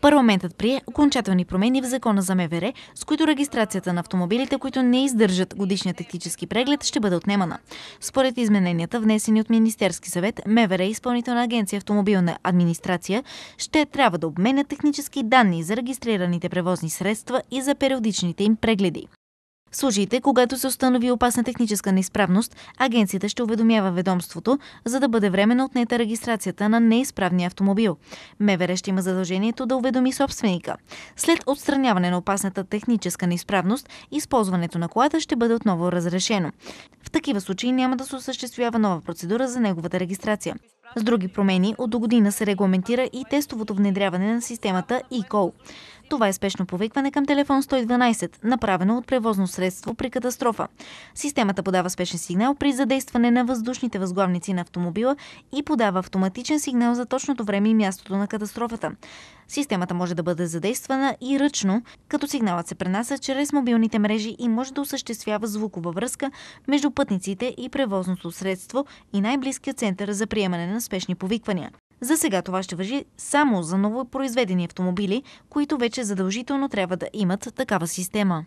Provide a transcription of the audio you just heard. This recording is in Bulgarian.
Парламентът прие окончателни промени в закона за МВР, с които регистрацията на автомобилите, които не издържат годишния тактически преглед, ще бъде отнемана. Според измененията, внесени от Министерски съвет, МВР и Изпълнителна агенция Автомобилна администрация ще трябва да обменят технически данни за регистрираните превозни средства и за периодичните им прегледи. В случаите, когато се установи опасна техническа неизправност, агенцията ще уведомява ведомството, за да бъде временно отнета регистрацията на неизправния автомобил. МВР ще има задължението да уведоми собственика. След отстраняване на опасната техническа неизправност, използването на колата ще бъде отново разрешено. В такива случаи няма да се осъществява нова процедура за неговата регистрация. С други промени, от до година се регламентира и тестовото внедряване на системата e-call. Това е спешно повикване към телефон 112, направено от превозно средство при катастрофа. Системата подава спешен сигнал при задействане на въздушните възглавници на автомобила и подава автоматичен сигнал за точното време и мястото на катастрофата. Системата може да бъде задействана и ръчно, като сигналът се пренася чрез мобилните мрежи и може да осъществява звукова връзка между пътниците и превозното средство и най-близкия център за приемане на спешни повиквания. За сега това ще въжи само за новопроизведени автомобили, които вече задължително трябва да имат такава система.